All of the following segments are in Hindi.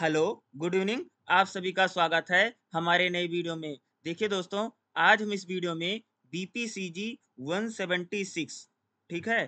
हेलो गुड इवनिंग आप सभी का स्वागत है हमारे नए वीडियो में देखिए दोस्तों आज हम इस वीडियो में B P C G one seventy six ठीक है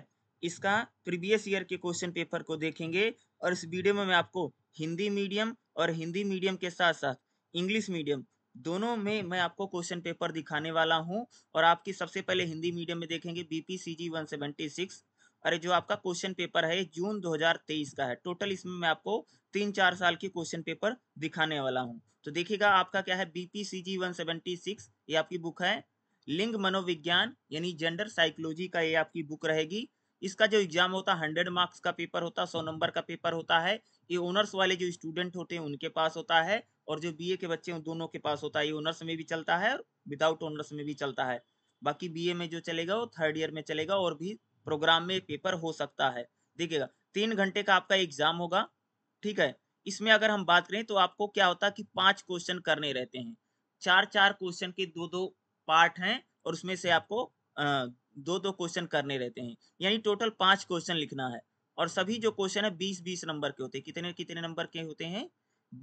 इसका प्रीवियस ईयर के क्वेश्चन पेपर को देखेंगे और इस वीडियो में मैं आपको हिंदी मीडियम और हिंदी मीडियम के साथ साथ इंग्लिश मीडियम दोनों में मैं आपको क्वेश्चन पेपर दिखाने वाला हूं और आपकी सबसे पहले हिंदी मीडियम में देखेंगे B P C G one seventy six अरे जो आपका क्वेश्चन पेपर है जून 2023 का है टोटल इसमें मैं आपको तीन चार साल की क्वेश्चन पेपर दिखाने वाला हूँ तो देखिएगा आपका क्या है बीपीसीजी 176 ये आपकी बुक है लिंग मनोविज्ञान यानी जेंडर साइकोलॉजी का ये आपकी बुक रहेगी इसका जो एग्जाम होता है हंड्रेड मार्क्स का पेपर होता है सौ नंबर का पेपर होता है ये ऑनर्स वाले जो स्टूडेंट होते हैं उनके पास होता है और जो बीए के बच्चे हैं दोनों के पास होता है ये ऑनर्स में भी चलता है और विदाउट ऑनर्स में भी चलता है बाकी बीए में जो चलेगा वो थर्ड ईयर में चलेगा और भी प्रोग्राम में पेपर हो सकता है देखिएगा तीन घंटे का आपका एग्जाम होगा ठीक है इसमें अगर हम बात करें तो आपको क्या होता है कि पांच क्वेश्चन करने रहते हैं चार चार क्वेश्चन के दो दो पार्ट हैं और उसमें से आपको दो दो क्वेश्चन करने रहते हैं यानी टोटल पांच क्वेश्चन लिखना है और सभी जो क्वेश्चन है बीस बीस नंबर के होते हैं कितने कितने नंबर के होते हैं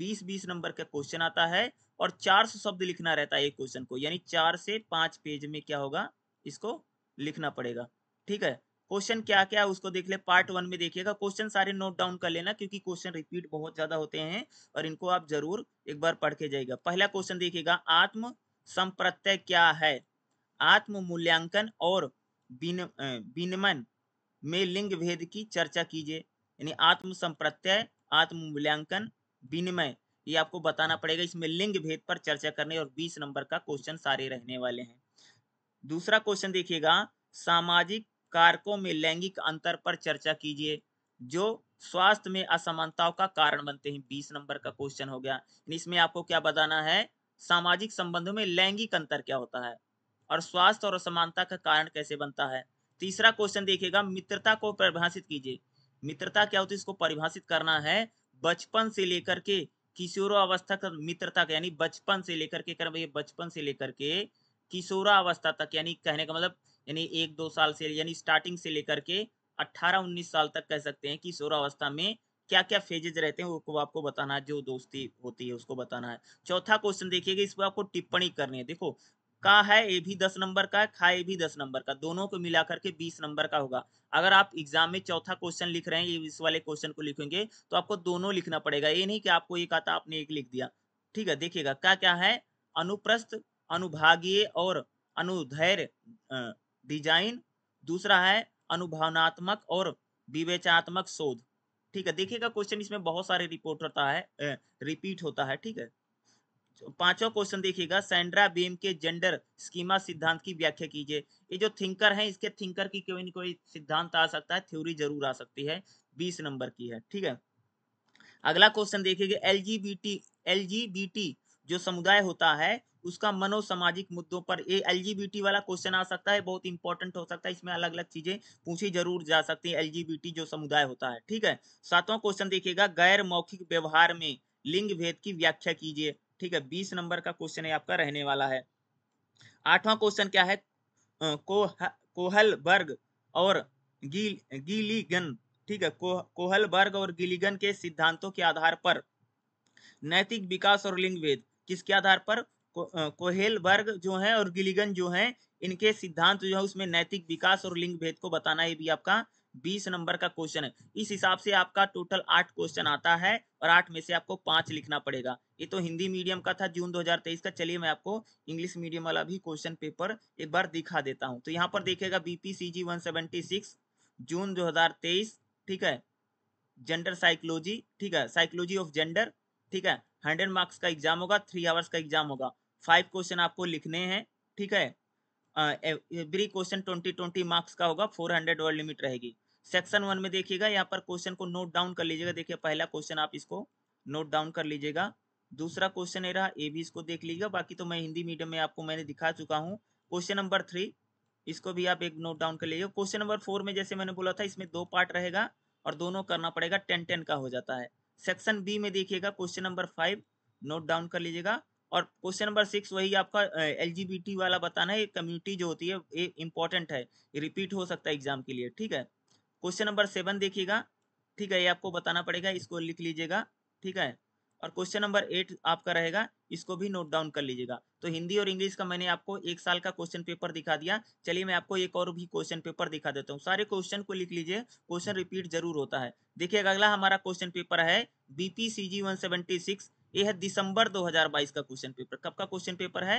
बीस बीस नंबर का क्वेश्चन आता है और चार सौ शब्द लिखना रहता है एक क्वेश्चन को यानी चार से पांच पेज में क्या होगा इसको लिखना पड़ेगा ठीक है क्वेश्चन क्या क्या है उसको देख ले पार्ट वन में देखिएगा क्वेश्चन सारे नोट डाउन कर लेना क्योंकि क्वेश्चन रिपीट बहुत ज्यादा होते हैं और इनको आप जरूर एक बार पढ़ के जाइएगा पहला क्वेश्चन देखिएगा आत्म संप्रत्यय क्या है आत्म मूल्यांकन और विनिमन में लिंग भेद की चर्चा कीजिए यानी आत्म संप्रत्यय आत्म मूल्यांकन विनिमय ये आपको बताना पड़ेगा इसमें लिंग भेद पर चर्चा करने और बीस नंबर का क्वेश्चन सारे रहने वाले हैं दूसरा क्वेश्चन देखिएगा सामाजिक कारकों में लैंगिक अंतर पर चर्चा कीजिए जो स्वास्थ्य में असमानताओं का कारण बनते हैं बीस नंबर का क्वेश्चन हो गया इसमें आपको क्या बताना है सामाजिक संबंधों में लैंगिक अंतर क्या होता है और स्वास्थ्य और असमानता का कारण कैसे बनता है तीसरा क्वेश्चन देखिएगा मित्रता को परिभाषित कीजिए मित्रता क्या होती है इसको परिभाषित करना है बचपन से लेकर के अवस्था का मित्रता यानी बचपन से लेकर के कर भैया बचपन से लेकर के किशोरावस्था तक यानी कहने का मतलब यानी एक दो साल से यानी स्टार्टिंग से लेकर के 18-19 साल तक कह सकते हैं किशोरावस्था में क्या क्या फेजेज रहते हैं वो आपको बताना है जो दोस्ती होती है उसको बताना है चौथा क्वेश्चन देखिएगा इस पर आपको टिप्पणी करनी है देखो का है ये भी दस नंबर का है खा ये भी दस नंबर का दोनों को मिलाकर के बीस नंबर का होगा अगर आप एग्जाम में चौथा क्वेश्चन लिख रहे हैं इस वाले क्वेश्चन को लिखेंगे तो आपको दोनों लिखना पड़ेगा ये नहीं कि आपको एक आता आपने एक लिख दिया ठीक है देखिएगा क्या क्या है अनुप्रस्थ अनुभागीय और अनुधैर्य डिजाइन दूसरा है अनुभावनात्मक और विवेचात्मक शोध ठीक है देखिएगा क्वेश्चन इसमें बहुत सारे रिपोर्ट होता है रिपीट होता है ठीक है पांचवा क्वेश्चन देखिएगा सैंड्रा बेम के जेंडर स्कीमा सिद्धांत की व्याख्या कीजिए ये जो थिंकर है इसके थिंकर की कोई ना कोई सिद्धांत आ सकता है थ्योरी जरूर आ सकती है बीस नंबर की है ठीक है अगला क्वेश्चन देखिएगा L G B T L G B T जो समुदाय होता है उसका मनोसामाजिक मुद्दों पर ये एल वाला क्वेश्चन आ सकता है बहुत इंपॉर्टेंट हो सकता है इसमें अलग अलग चीजें पूछी जरूर जा सकती है एल जो समुदाय होता है ठीक है सातवां क्वेश्चन देखिएगा गैर मौखिक व्यवहार में लिंग भेद की व्याख्या कीजिए ठीक है बीस नंबर का क्वेश्चन आपका रहने वाला है आठवां क्वेश्चन क्या है कोहल बर्ग और गिलीगन ठीक है कोहल बर्ग और गिलीगन के सिद्धांतों के आधार पर नैतिक विकास और लिंग भेद किसके आधार पर को, कोहेल वर्ग जो है और गिलिगन जो है इनके सिद्धांत जो है उसमें नैतिक विकास और लिंग भेद को बताना ये भी आपका बीस नंबर का क्वेश्चन है इस हिसाब से आपका टोटल आठ क्वेश्चन आता है और आठ में से आपको पांच लिखना पड़ेगा ये तो हिंदी मीडियम का था जून 2023 का चलिए मैं आपको इंग्लिश मीडियम वाला भी क्वेश्चन पेपर एक बार दिखा देता हूँ तो यहाँ पर देखेगा बीपीसीजी 176 जून 2023 ठीक है जेंडर साइकोलॉजी ठीक है साइकोलॉजी ऑफ जेंडर ठीक है हंड्रेड मार्क्स का एग्जाम होगा थ्री आवर्स का एग्जाम होगा फाइव क्वेश्चन आपको लिखने हैं ठीक है every question twenty twenty marks का होगा फोर हंड्रेड वर्ड लिमिट रहेगी सेक्शन वन में देखिएगा यहाँ पर क्वेश्चन को नोट डाउन कर लीजिएगा देखिए पहला क्वेश्चन आप इसको नोट डाउन कर लीजिएगा दूसरा क्वेश्चन ये रहा ए भी इसको देख लीजिएगा बाकी तो मैं हिंदी मीडियम में आपको मैंने दिखा चुका हूँ क्वेश्चन नंबर थ्री इसको भी आप एक नोट डाउन कर लीजिएगा क्वेश्चन नंबर फोर में जैसे मैंने बोला था इसमें दो पार्ट रहेगा और दोनों करना पड़ेगा टेन टेन का हो जाता है सेक्शन बी में देखिएगा question number five note down कर लीजिएगा और क्वेश्चन नंबर सिक्स वही आपका एल वाला बताना है कम्युनिटी जो होती है ये इंपॉर्टेंट है ये रिपीट हो सकता है एग्जाम के लिए ठीक है क्वेश्चन नंबर सेवन देखिएगा ठीक है ये आपको बताना पड़ेगा इसको लिख लीजिएगा ठीक है और क्वेश्चन नंबर एट आपका रहेगा इसको भी नोट डाउन कर लीजिएगा तो हिंदी और इंग्लिश का मैंने आपको एक साल का क्वेश्चन पेपर दिखा दिया चलिए मैं आपको एक और भी क्वेश्चन पेपर दिखा देता हूँ सारे क्वेश्चन को लिख लीजिए क्वेश्चन रिपीट जरूर होता है देखिए अगला हमारा क्वेश्चन पेपर है BP C one seventy six ये है दिसंबर 2022 का क्वेश्चन पेपर कब का क्वेश्चन पेपर है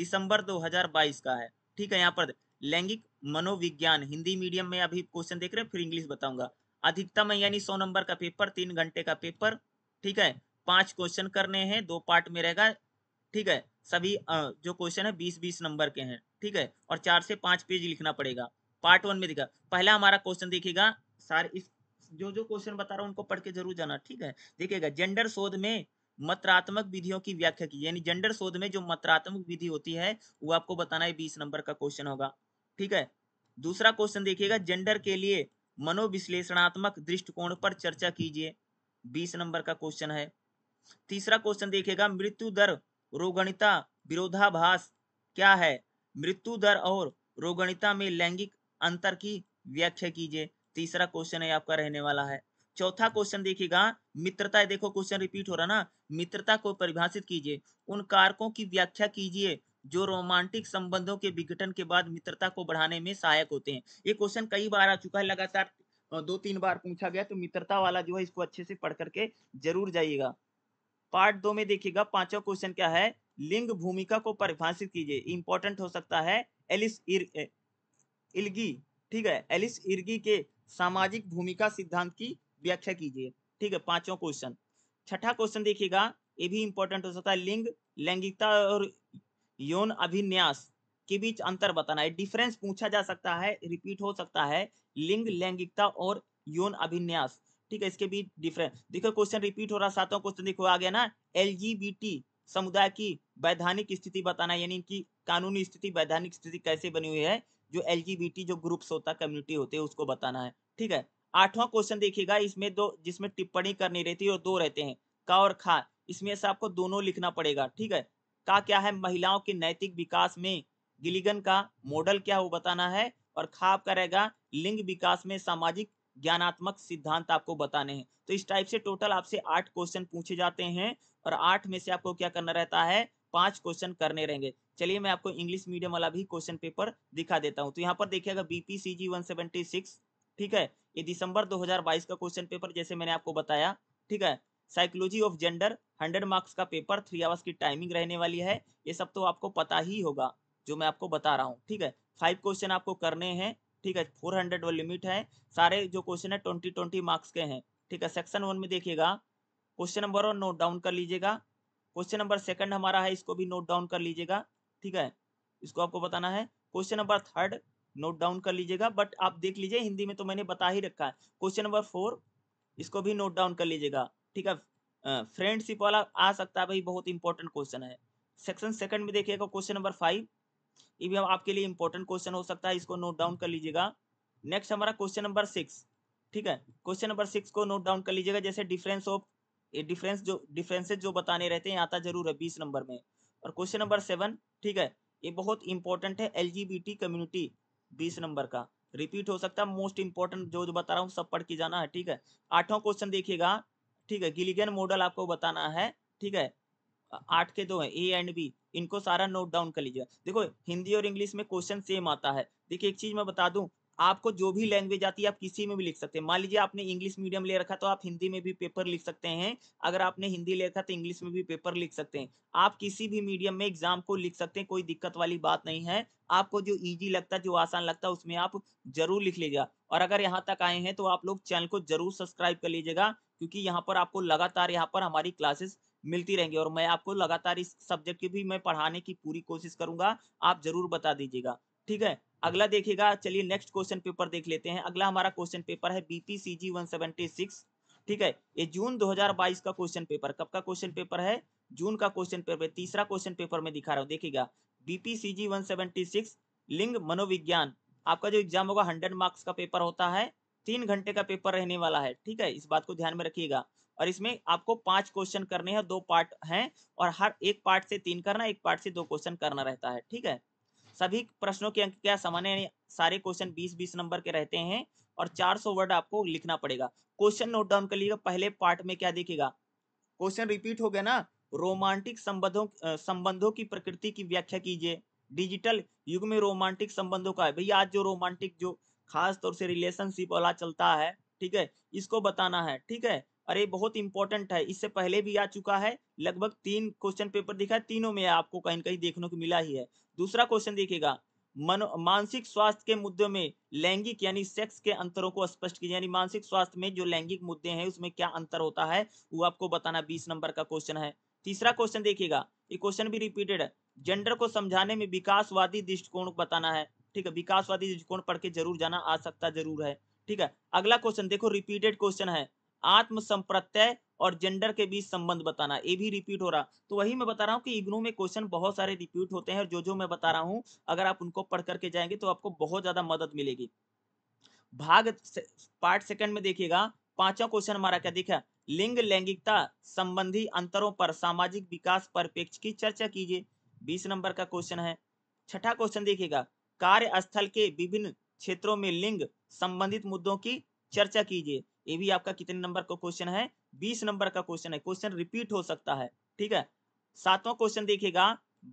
दिसंबर 2022 का है ठीक है यहाँ पर लैंगिक मनोविज्ञान हिंदी मीडियम में अभी क्वेश्चन देख रहे हैं फिर इंग्लिश बताऊंगा अधिकतम यानी सौ नंबर का पेपर तीन घंटे का पेपर ठीक है पांच क्वेश्चन करने हैं दो पार्ट में रहेगा ठीक है सभी जो क्वेश्चन है बीस बीस नंबर के हैं ठीक है और चार से पांच पेज लिखना पड़ेगा पार्ट वन में देखा पहला हमारा क्वेश्चन देखिएगा सारे इस जो जो क्वेश्चन बता रहा हूँ उनको पढ़ के जरूर जाना ठीक है देखिएगा जेंडर शोध में मत्रात्मक विधियों की व्याख्या की यानी जेंडर शोध में जो मत्रात्मक विधि होती है वो आपको बताना है बीस नंबर का क्वेश्चन होगा ठीक है दूसरा क्वेश्चन देखिएगा जेंडर के लिए मनोविश्लेषणात्मक दृष्टिकोण पर चर्चा कीजिए बीस नंबर का क्वेश्चन है तीसरा क्वेश्चन देखिएगा मृत्यु दर रोगणिता विरोधाभास क्या है मृत्यु दर और रोगणिता में लैंगिक अंतर की व्याख्या कीजिए तीसरा क्वेश्चन है आपका रहने वाला है चौथा क्वेश्चन देखिएगा मित्रता देखो क्वेश्चन रिपीट हो रहा ना मित्रता को परिभाषित कीजिए उन कारकों की व्याख्या कीजिए जो रोमांटिक संबंधों के विघटन के बाद मित्रता को बढ़ाने में सहायक होते हैं ये क्वेश्चन कई बार आ चुका है लगातार दो तीन बार पूछा गया तो मित्रता वाला जो है इसको अच्छे से पढ़ करके जरूर जाइएगा पार्ट दो में देखिएगा पांचवा क्वेश्चन क्या है लिंग भूमिका को परिभाषित कीजिए इंपॉर्टेंट हो सकता है एलिस इर, ए, इल्गी ठीक है एलिस इर्गी के सामाजिक भूमिका सिद्धांत की व्याख्या अच्छा कीजिए ठीक है पांचों क्वेश्चन छठा क्वेश्चन देखिएगा ये भी इंपॉर्टेंट हो सकता है लिंग लैंगिकता और यौन अभिन्यास के बीच अंतर बताना है डिफरेंस पूछा जा सकता है रिपीट हो सकता है लिंग लैंगिकता और यौन अभिन्यास ठीक है इसके बीच डिफरेंस देखो क्वेश्चन रिपीट हो रहा सातों क्वेश्चन देखो आ गया ना एल समुदाय की वैधानिक स्थिति बताना यानी कि कानूनी स्थिति वैधानिक स्थिति कैसे बनी हुई है जो एल जो ग्रुप्स होता है कम्युनिटी होते हैं उसको बताना है ठीक है आठवां क्वेश्चन देखिएगा इसमें दो जिसमें टिप्पणी करनी रहती है और दो रहते हैं का और खा इसमें से आपको दोनों लिखना पड़ेगा ठीक है का क्या है महिलाओं के नैतिक विकास में गिलिगन का मॉडल क्या वो बताना है और खा आपका रहेगा लिंग विकास में सामाजिक ज्ञानात्मक सिद्धांत आपको बताने हैं तो इस टाइप से टोटल आपसे आठ क्वेश्चन पूछे जाते हैं और आठ में से आपको क्या करना रहता है पांच क्वेश्चन करने रहेंगे चलिए मैं आपको इंग्लिश मीडियम वाला भी क्वेश्चन पेपर दिखा देता हूँ तो यहाँ पर देखिएगा बीपीसीजी 176 ठीक है ये दिसंबर 2022 का क्वेश्चन पेपर जैसे मैंने आपको बताया ठीक है psychology of gender hundred marks का पेपर थ्री आवर्स की टाइमिंग रहने वाली है ये सब तो आपको पता ही होगा जो मैं आपको बता रहा हूँ ठीक है फाइव क्वेश्चन आपको करने हैं ठीक है फोर हंड्रेड लिमिट है सारे जो क्वेश्चन है ट्वेंटी ट्वेंटी मार्क्स के हैं ठीक है सेक्शन वन में देखिएगा question number one note down कर लीजिएगा क्वेश्चन नंबर सेकंड हमारा है इसको भी नोट डाउन कर लीजिएगा ठीक है इसको आपको बताना है question number third note down कर लीजिएगा बट आप देख लीजिए हिंदी में तो मैंने बता ही रखा है क्वेश्चन नंबर फोर इसको भी नोट डाउन कर लीजिएगा ठीक है फ्रेंडशिप वाला आ सकता है भाई बहुत इंपॉर्टेंट क्वेश्चन है सेक्शन सेकंड में देखिएगा क्वेश्चन नंबर फाइव ये भी आपके लिए इंपॉर्टेंट क्वेश्चन हो सकता है इसको नोट डाउन कर लीजिएगा नेक्स्ट हमारा क्वेश्चन नंबर सिक्स ठीक है क्वेश्चन नंबर सिक्स को नोट डाउन कर लीजिएगा जैसे डिफरेंस ऑफ ये डिफरेंस जो डिफरेंसेज जो बताने रहते हैं आता जरूर है बीस नंबर में और क्वेश्चन नंबर सेवन ठीक है ये बहुत इंपॉर्टेंट है एल कम्युनिटी बीस नंबर का रिपीट हो सकता है मोस्ट इंपॉर्टेंट जो जो बता रहा हूँ सब पढ़ के जाना है ठीक है आठवां क्वेश्चन देखिएगा ठीक है गिलिगन मॉडल आपको बताना है ठीक है आठ के दो है ए एंड बी इनको सारा नोट डाउन कर लीजिएगा देखो हिंदी और इंग्लिश में क्वेश्चन सेम आता है देखिए एक चीज मैं बता दूं आपको जो भी लैंग्वेज आती है आप किसी में भी लिख सकते हैं मान लीजिए आपने इंग्लिश मीडियम ले रखा तो आप हिंदी में भी पेपर लिख सकते हैं अगर आपने हिंदी ले रखा तो इंग्लिश में भी पेपर लिख सकते हैं आप किसी भी मीडियम में एग्जाम को लिख सकते हैं कोई दिक्कत वाली बात नहीं है आपको जो ईजी लगता है जो आसान लगता है उसमें आप जरूर लिख लीजिएगा और अगर यहाँ तक आए हैं तो आप लोग चैनल को जरूर सब्सक्राइब कर लीजिएगा क्योंकि यहाँ पर आपको लगातार यहाँ पर हमारी क्लासेस मिलती रहेंगी और मैं आपको लगातार इस सब्जेक्ट की भी मैं पढ़ाने की पूरी कोशिश करूंगा आप जरूर बता दीजिएगा ठीक है अगला देखिएगा चलिए नेक्स्ट क्वेश्चन पेपर देख लेते हैं अगला हमारा क्वेश्चन पेपर है बीपीसीजी 176 ठीक है ये जून 2022 का क्वेश्चन पेपर कब का क्वेश्चन पेपर है जून का क्वेश्चन पेपर है तीसरा क्वेश्चन पेपर में दिखा रहा हूँ देखिएगा बीपीसीजी 176 लिंग मनोविज्ञान आपका जो एग्जाम होगा हंड्रेड मार्क्स का पेपर होता है तीन घंटे का पेपर रहने वाला है ठीक है इस बात को ध्यान में रखिएगा और इसमें आपको पांच क्वेश्चन करने हैं दो पार्ट हैं और हर एक पार्ट से तीन करना एक पार्ट से दो क्वेश्चन करना रहता है ठीक है सभी प्रश्नों के अंक क्या सामान्य सारे क्वेश्चन 20-20 नंबर के रहते हैं और 400 वर्ड आपको लिखना पड़ेगा क्वेश्चन नोट डाउन कर लीजिएगा पहले पार्ट में क्या देखेगा क्वेश्चन रिपीट हो गया ना रोमांटिक संबंधों संबंधों की प्रकृति की व्याख्या कीजिए डिजिटल युग में रोमांटिक संबंधों का है भैया आज जो रोमांटिक जो खास तौर से रिलेशनशिप वाला चलता है ठीक है इसको बताना है ठीक है अरे बहुत इंपॉर्टेंट है इससे पहले भी आ चुका है लगभग तीन क्वेश्चन पेपर दिखा है तीनों में आपको कहीं कहीं देखने को मिला ही है दूसरा क्वेश्चन देखिएगा मानसिक स्वास्थ्य के मुद्दों में लैंगिक यानी सेक्स के अंतरों को स्पष्ट कीजिए यानी मानसिक स्वास्थ्य में जो लैंगिक मुद्दे हैं उसमें क्या अंतर होता है वो आपको बताना बीस नंबर का क्वेश्चन है तीसरा क्वेश्चन देखिएगा ये क्वेश्चन भी रिपीटेड है जेंडर को समझाने में विकासवादी दृष्टिकोण बताना है ठीक है विकासवादी दृष्टिकोण पढ़ के जरूर जाना आ सकता जरूर है ठीक है अगला क्वेश्चन देखो रिपीटेड क्वेश्चन है आत्म संप्रत्यय और जेंडर के बीच संबंध बताना ये भी रिपीट हो रहा तो वही मैं बता रहा हूँ कि इग्नू में क्वेश्चन बहुत सारे रिपीट होते हैं और जो जो मैं बता रहा हूँ अगर आप उनको पढ़ करके जाएंगे तो आपको बहुत ज्यादा मदद मिलेगी भाग से, पार्ट सेकंड में देखिएगा पांचवा क्वेश्चन हमारा क्या देखा लिंग लैंगिकता संबंधी अंतरों पर सामाजिक विकास परिपेक्ष की चर्चा कीजिए बीस नंबर का क्वेश्चन है छठा क्वेश्चन देखिएगा कार्यस्थल के विभिन्न क्षेत्रों में लिंग संबंधित मुद्दों की चर्चा कीजिए ये भी आपका कितने नंबर का क्वेश्चन है बीस नंबर का क्वेश्चन है क्वेश्चन रिपीट हो सकता है ठीक है सातवां क्वेश्चन देखिएगा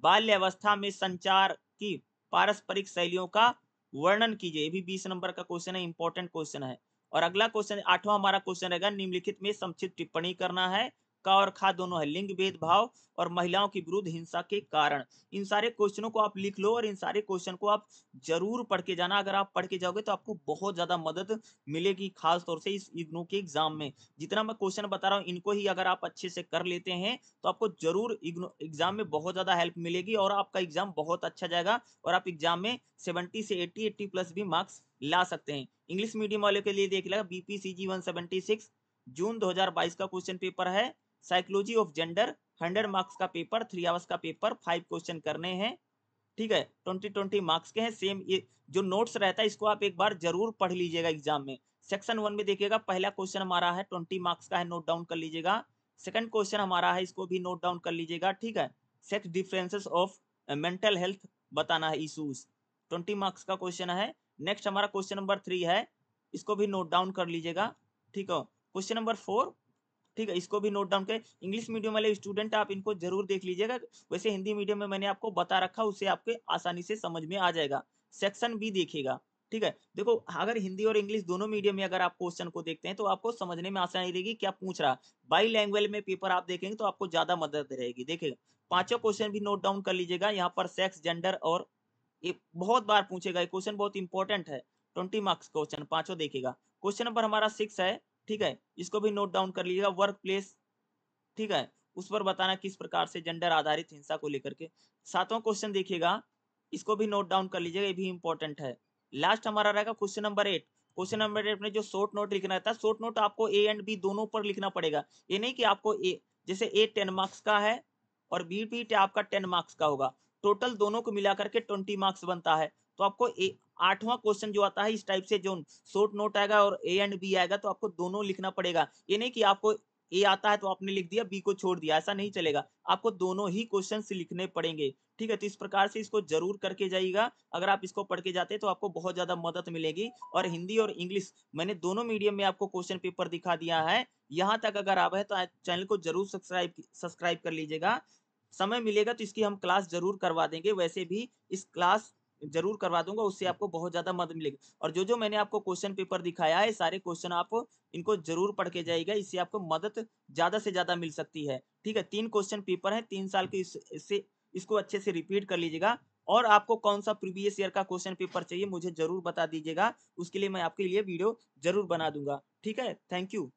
बाल्यावस्था में संचार की पारस्परिक शैलियों का वर्णन कीजिए ये भी बीस नंबर का क्वेश्चन है इंपॉर्टेंट क्वेश्चन है और अगला क्वेश्चन आठवां हमारा क्वेश्चन रहेगा निम्नलिखित में संक्षिप्त टिप्पणी करना है का और खा दोनों है लिंग भेदभाव और महिलाओं के विरुद्ध हिंसा के कारण इन सारे क्वेश्चनों को आप लिख लो और इन सारे क्वेश्चन को आप जरूर पढ़ के जाना अगर आप पढ़ के जाओगे तो आपको बहुत ज्यादा मदद मिलेगी खास तौर से इस इग्नो के एग्जाम में जितना मैं क्वेश्चन बता रहा हूँ इनको ही अगर आप अच्छे से कर लेते हैं तो आपको जरूर एग्जाम में बहुत ज्यादा हेल्प मिलेगी और आपका एग्जाम बहुत अच्छा जाएगा और आप एग्जाम में सेवेंटी से एट्टी एट्टी प्लस भी मार्क्स ला सकते हैं इंग्लिश मीडियम वाले के लिए देख लेगा बीपीसीजी 176 जून 2022 का क्वेश्चन पेपर है psychology of gender hundred marks का पेपर थ्री आवर्स का पेपर फाइव क्वेश्चन करने हैं ठीक है ट्वेंटी ट्वेंटी मार्क्स के हैं सेम ये जो नोट्स रहता है इसको आप एक बार जरूर पढ़ लीजिएगा एग्जाम में सेक्शन वन में देखिएगा पहला क्वेश्चन हमारा है ट्वेंटी मार्क्स का है नोट डाउन कर लीजिएगा सेकंड क्वेश्चन हमारा है इसको भी नोट डाउन कर लीजिएगा ठीक है sex differences of mental health बताना है इशूज ट्वेंटी मार्क्स का क्वेश्चन है नेक्स्ट हमारा क्वेश्चन नंबर थ्री है इसको भी नोट डाउन कर लीजिएगा ठीक है क्वेश्चन नंबर फोर ठीक है इसको भी नोट डाउन करें इंग्लिश मीडियम वाले स्टूडेंट आप इनको जरूर देख लीजिएगा वैसे हिंदी मीडियम में मैंने आपको बता रखा उसे आपके आसानी से समझ में आ जाएगा सेक्शन बी देखेगा ठीक है देखो अगर हिंदी और इंग्लिश दोनों मीडियम में अगर आप क्वेश्चन को देखते हैं तो आपको समझने में आसानी रहेगी क्या पूछ रहा बाई लैंग्वेज में पेपर आप देखेंगे तो आपको ज्यादा मदद रहेगी देखेगा पांचों क्वेश्चन भी नोट डाउन कर लीजिएगा यहाँ पर सेक्स जेंडर और बहुत बार पूछेगा क्वेश्चन बहुत इंपॉर्टेंट है ट्वेंटी मार्क्स क्वेश्चन पांचों देखेगा क्वेश्चन नंबर हमारा सिक्स है ठीक है इसको भी नोट डाउन कर लीजिएगा वर्क प्लेस ठीक है उस पर बताना किस प्रकार से जेंडर आधारित हिंसा को लेकर के सातवां क्वेश्चन देखिएगा इसको भी नोट डाउन कर लीजिएगा ये भी इंपॉर्टेंट है लास्ट हमारा रहेगा question number eight question number eight में जो शॉर्ट नोट लिखना रहता है शॉर्ट नोट आपको ए एंड बी दोनों पर लिखना पड़ेगा ये नहीं कि आपको ए जैसे ए टेन मार्क्स का है और बी पीट आपका टेन मार्क्स का होगा टोटल दोनों को मिलाकर के ट्वेंटी मार्क्स बनता है तो आपको आठवां क्वेश्चन जो आता है इस टाइप से जो शॉर्ट नोट आएगा और ए एंड बी आएगा तो आपको दोनों लिखना पड़ेगा ये नहीं कि आपको ए आता है तो आपने लिख दिया बी को छोड़ दिया ऐसा नहीं चलेगा आपको दोनों ही क्वेश्चन लिखने पड़ेंगे ठीक है तो इस प्रकार से इसको जरूर करके जाइएगा अगर आप इसको पढ़ के जाते तो आपको बहुत ज्यादा मदद मिलेगी और हिंदी और इंग्लिश मैंने दोनों मीडियम में आपको क्वेश्चन पेपर दिखा दिया है यहाँ तक अगर आप है तो चैनल को जरूर सब्सक्राइब सब्सक्राइब कर लीजिएगा समय मिलेगा तो इसकी हम क्लास जरूर करवा देंगे वैसे भी इस क्लास जरूर करवा दूंगा उससे आपको बहुत ज़्यादा मदद मिलेगी और जो जो मैंने आपको क्वेश्चन पेपर दिखाया है सारे क्वेश्चन आप इनको जरूर पढ़ के जाएगा इससे आपको मदद ज़्यादा से ज़्यादा मिल सकती है ठीक है तीन क्वेश्चन पेपर है तीन साल के इससे इसको अच्छे से रिपीट कर लीजिएगा और आपको कौन सा प्रीवियस ईयर का क्वेश्चन पेपर चाहिए मुझे जरूर बता दीजिएगा उसके लिए मैं आपके लिए वीडियो जरूर बना दूंगा ठीक है थैंक यू